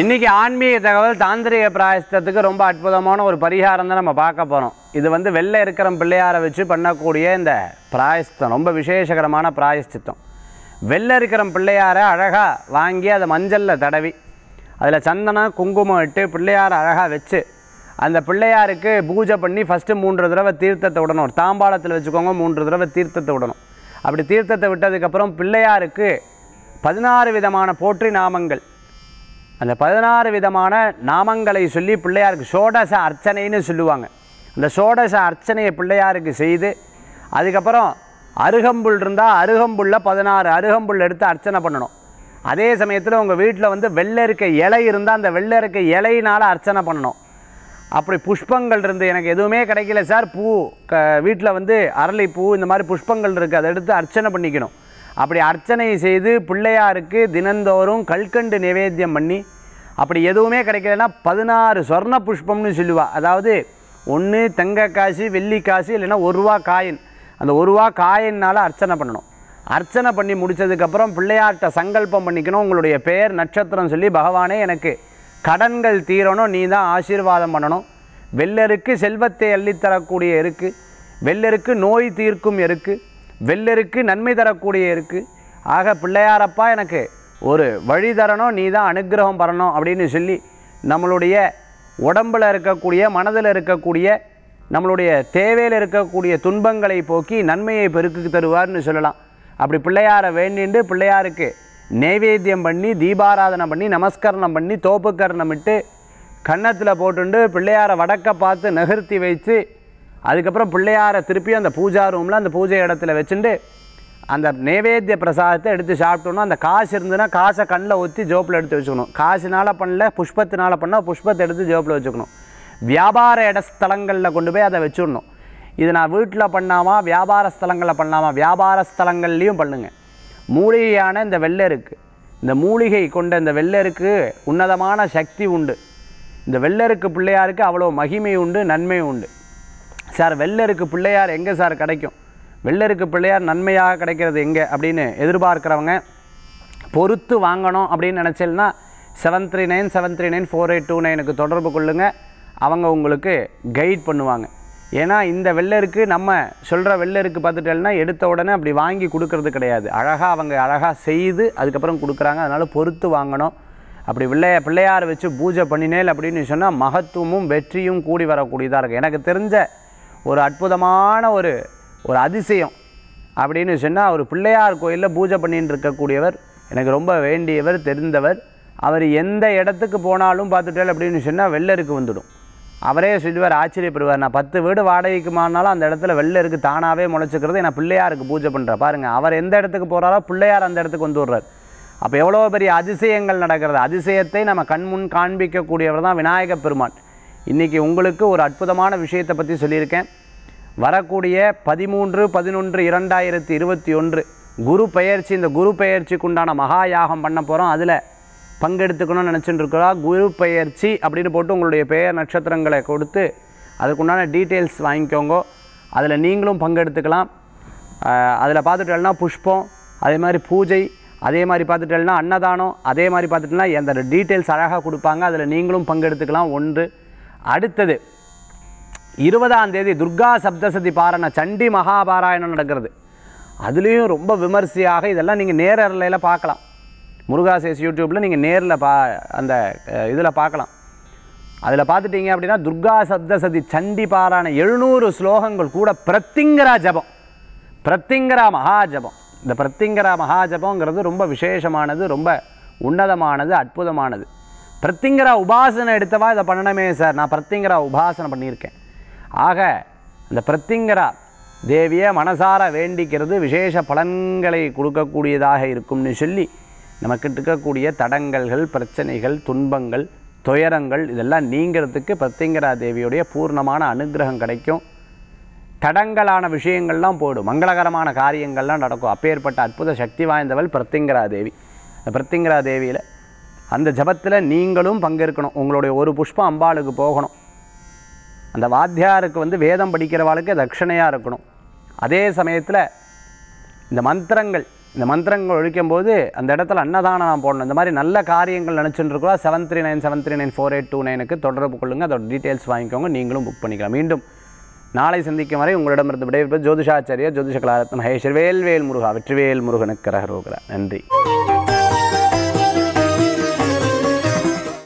இன்னைக்கு ஆன்மீக தகவல் தாந்திரிக பிராயசத்துக்கு ரொம்ப அற்புதமான ஒரு பரிகாரம் தான் நம்ம பார்க்க போகிறோம் இது வந்து வெளில இருக்கிற பிள்ளையாரை வச்சு பண்ணக்கூடிய இந்த பிராயஸ்தம் ரொம்ப விசேஷகரமான பிராயஷ்சித்தம் வெளில இருக்கிற பிள்ளையாரை அழகாக வாங்கி அதை மஞ்சளில் தடவி அதில் சந்தனம் குங்குமம் இட்டு பிள்ளையாரை அழகாக வச்சு அந்த பிள்ளையாருக்கு பூஜை பண்ணி ஃபஸ்ட்டு மூன்று தடவை தீர்த்தத்தை விடணும் ஒரு தாம்பாளத்தில் வச்சுக்கோங்க மூன்று தடவை தீர்த்தத்தை விடணும் அப்படி தீர்த்தத்தை விட்டதுக்கப்புறம் பிள்ளையாருக்கு பதினாறு விதமான போற்றி நாமங்கள் அந்த பதினாறு விதமான நாமங்களை சொல்லி பிள்ளையாருக்கு சோடச அர்ச்சனைன்னு சொல்லுவாங்க அந்த சோடச அர்ச்சனையை பிள்ளையாருக்கு செய்து அதுக்கப்புறம் அருகம்புல் இருந்தால் அருகம்புல்ல பதினாறு அருகம்புல் எடுத்து அர்ச்சனை பண்ணணும் அதே சமயத்தில் உங்கள் வீட்டில் வந்து வெள்ளை இருக்க இலை இருந்தால் அந்த வெள்ளை இருக்க இலையினால் அர்ச்சனை பண்ணணும் அப்படி புஷ்பங்கள் இருந்து எனக்கு எதுவுமே கிடைக்கல சார் பூ க வீட்டில் வந்து அரளி பூ இந்த மாதிரி புஷ்பங்கள் இருக்குது அதை எடுத்து அர்ச்சனை பண்ணிக்கணும் அப்படி அர்ச்சனை செய்து பிள்ளையாருக்கு தினந்தோறும் கல்கண்டு நிவேத்தியம் பண்ணி அப்படி எதுவுமே கிடைக்கலன்னா பதினாறு சொர்ண புஷ்பம்னு சொல்லுவாள் அதாவது ஒன்று தங்க காசு வெள்ளி காசு இல்லைன்னா ஒரு ரூபா காயின் அந்த ஒரு ரூபா காயின்னால் அர்ச்சனை பண்ணணும் அர்ச்சனை பண்ணி முடித்ததுக்கப்புறம் பிள்ளையார்கிட்ட சங்கல்பம் பண்ணிக்கணும் உங்களுடைய பெயர் நட்சத்திரம் சொல்லி பகவானே எனக்கு கடன்கள் தீரணும் நீ தான் ஆசீர்வாதம் பண்ணணும் வெள்ளருக்கு செல்வத்தை அள்ளித்தரக்கூடிய இருக்குது வெள்ளருக்கு நோய் தீர்க்கும் இருக்குது வெள்ளருக்கு நன்மை தரக்கூடிய இருக்குது ஆக பிள்ளையாரப்பா எனக்கு ஒரு வழி தரணும் நீ தான் அனுகிரகம் பரணும் அப்படின்னு சொல்லி நம்மளுடைய உடம்பில் இருக்கக்கூடிய மனதில் இருக்கக்கூடிய நம்மளுடைய தேவையில் இருக்கக்கூடிய துன்பங்களை போக்கி நன்மையை பெருக்கு தருவார்னு சொல்லலாம் அப்படி பிள்ளையாரை வேண்டிண்டு பிள்ளையாருக்கு நைவேத்தியம் பண்ணி தீபாராதனை பண்ணி நமஸ்கரணம் பண்ணி தோப்புக்கரணம் விட்டு கன்னத்தில் போட்டுண்டு பிள்ளையாரை வடக்க பார்த்து நகர்த்தி வைத்து அதுக்கப்புறம் பிள்ளையாரை திருப்பியும் அந்த பூஜா ரூமில் அந்த பூஜை இடத்துல வச்சுட்டு அந்த நைவேத்திய பிரசாதத்தை எடுத்து சாப்பிட்டோன்னா அந்த காசு இருந்ததுன்னா காசை கண்ணில் ஊற்றி ஜோப்பில் எடுத்து வச்சுக்கணும் காசுனால் பண்ணல புஷ்பத்தினால் பண்ணால் புஷ்பத்தை எடுத்து ஜோப்பில் வச்சுக்கணும் வியாபார இட ஸ்தலங்களில் கொண்டு போய் அதை வச்சுடணும் இது நான் வீட்டில் பண்ணாமா வியாபார ஸ்தலங்களில் பண்ணாமா வியாபார ஸ்தலங்கள்லேயும் பண்ணுங்கள் மூலிகையான இந்த வெள்ளருக்கு இந்த மூலிகை கொண்ட இந்த வெள்ளருக்கு உன்னதமான சக்தி உண்டு இந்த வெள்ளருக்கு பிள்ளையாருக்கு அவ்வளோ மகிமை உண்டு நன்மை உண்டு சார் வெள்ளருக்கு பிள்ளையார் எங்கே சார் கிடைக்கும் வெள்ளருக்கு பிள்ளையார் நன்மையாக கிடைக்கிறது எங்கே அப்படின்னு எதிர்பார்க்குறவங்க பொறுத்து வாங்கணும் அப்படின்னு நினச்சேன்னா seven three nine seven three nine four eight two நைனுக்கு தொடர்பு கொள்ளுங்கள் அவங்க உங்களுக்கு கைட் பண்ணுவாங்க ஏன்னா இந்த வெள்ளருக்கு நம்ம சொல்கிற வெள்ளருக்கு பார்த்துட்டேன்னா எடுத்த உடனே அப்படி வாங்கி கொடுக்கறது கிடையாது அழகாக அவங்க அழகாக செய்து அதுக்கப்புறம் கொடுக்குறாங்க அதனால் பொறுத்து வாங்கணும் அப்படி பிள்ளைய பிள்ளையார் வச்சு பூஜை பண்ணினேன் அப்படின்னு சொன்னால் மகத்துவமும் வெற்றியும் கூடி வரக்கூடியதாக இருக்குது எனக்கு தெரிஞ்ச ஒரு அற்புதமான ஒரு ஒரு அதிசயம் அப்படின்னு சொன்னால் அவர் பிள்ளையார் கோயிலில் பூஜை பண்ணிகிட்டு இருக்கக்கூடியவர் எனக்கு ரொம்ப வேண்டியவர் தெரிந்தவர் அவர் எந்த இடத்துக்கு போனாலும் பார்த்துட்டால் அப்படின்னு சொன்னால் வெள்ளருக்கு வந்துடும் அவரே சொல்லுவார் ஆச்சரியப்படுவார் நான் பத்து வீடு வாடகைக்குமானாலும் அந்த இடத்துல வெள்ளருக்கு தானாகவே முளைச்சிக்கிறது நான் பிள்ளையாருக்கு பூஜை பண்ணுற பாருங்கள் அவர் எந்த இடத்துக்கு போகிறாரோ பிள்ளையார் அந்த இடத்துக்கு வந்து விடுறார் அப்போ எவ்வளோ பெரிய அதிசயங்கள் நடக்கிறது அதிசயத்தை நம்ம கண்முன் காண்பிக்கக்கூடியவர் தான் விநாயகப் பெருமான் இன்றைக்கி உங்களுக்கு ஒரு அற்புதமான விஷயத்தை பற்றி சொல்லியிருக்கேன் வரக்கூடிய பதிமூன்று பதினொன்று இரண்டாயிரத்தி இருபத்தி ஒன்று குரு பெயர்ச்சி இந்த குரு பெயர்ச்சிக்கு உண்டான மகா யாகம் பண்ண போகிறோம் அதில் பங்கெடுத்துக்கணும்னு நினச்சிட்டு இருக்கிறா குரு பெயர்ச்சி அப்படின்னு போட்டு உங்களுடைய பெயர் நட்சத்திரங்களை கொடுத்து அதுக்குண்டான டீட்டெயில்ஸ் வாங்கிக்கோங்க அதில் நீங்களும் பங்கெடுத்துக்கலாம் அதில் பார்த்துட்டோம்னா புஷ்பம் அதே மாதிரி பூஜை அதே மாதிரி பார்த்துட்டோம்னா அன்னதானம் அதே மாதிரி பார்த்துட்டோம்னா எந்த டீட்டெயில்ஸ் அழகாக கொடுப்பாங்க அதில் நீங்களும் பங்கெடுத்துக்கலாம் ஒன்று அடுத்தது இருபதாம் தேதி துர்கா சப்தசதி பாரண சண்டி மகாபாராயணம் நடக்கிறது அதுலேயும் ரொம்ப விமர்சையாக இதெல்லாம் நீங்கள் நேரில் பார்க்கலாம் முருகாசேஸ் யூடியூப்பில் நீங்கள் நேரில் பா அந்த இதில் பார்க்கலாம் அதில் பார்த்துட்டீங்க அப்படின்னா துர்கா சப்தசதி சண்டி பாராயண எழுநூறு ஸ்லோகங்கள் கூட பிரத்திங்கரா ஜபம் பிரத்திங்கரா மகாஜபம் இந்த பிரத்திங்கரா மகாஜபங்கிறது ரொம்ப விசேஷமானது ரொம்ப உன்னதமானது அற்புதமானது பிரத்திங்கிற உபாசனை எடுத்தவா இதை பண்ணணுமே சார் நான் பிரத்திங்கிற உபாசனை பண்ணியிருக்கேன் ஆக அந்த பிரத்திங்கரா தேவியை மனசார வேண்டிக்கிறது விசேஷ பலன்களை கொடுக்கக்கூடியதாக இருக்கும்னு சொல்லி நமக்கு இருக்கக்கூடிய தடங்கல்கள் பிரச்சனைகள் துன்பங்கள் துயரங்கள் இதெல்லாம் நீங்கிறதுக்கு பிரத்திங்கரா தேவியுடைய பூர்ணமான அனுகிரகம் கிடைக்கும் தடங்களான விஷயங்கள்லாம் போடும் மங்களகரமான காரியங்கள்லாம் நடக்கும் அப்பேற்பட்ட அற்புத சக்தி வாய்ந்தவள் பிரத்திங்கரா தேவி பிரத்திங்கரா தேவியில் அந்த ஜபத்தில் நீங்களும் பங்கேற்கணும் உங்களுடைய ஒரு புஷ்பம் அம்பாளுக்கு போகணும் அந்த வாத்தியாருக்கு வந்து வேதம் படிக்கிறவாளுக்கு தட்சிணையாக இருக்கணும் அதே சமயத்தில் இந்த மந்திரங்கள் இந்த மந்திரங்கள் ஒழிக்கும் போது அந்த இடத்துல அன்னதானம் நான் போடணும் இந்த மாதிரி நல்ல காரியங்கள் நினச்சிட்டு seven three nine seven three nine four eight two நைனுக்கு தொடர்பு கொள்ளுங்கள் அதோட டீட்டெயில்ஸ் வாங்கிக்கோங்க நீங்களும் புக் பண்ணிக்கலாம் மீண்டும் நாளை சந்திக்கும் வரை உங்களிடமிருந்து விடைபெறுவது ஜோதிஷாச்சாரியா ஜோதிஷ கலாரத் ஹேஷர் வேல்வேல் முருகா வெற்றிவேல் முருகனுக்கு ரகரோகரா நன்றி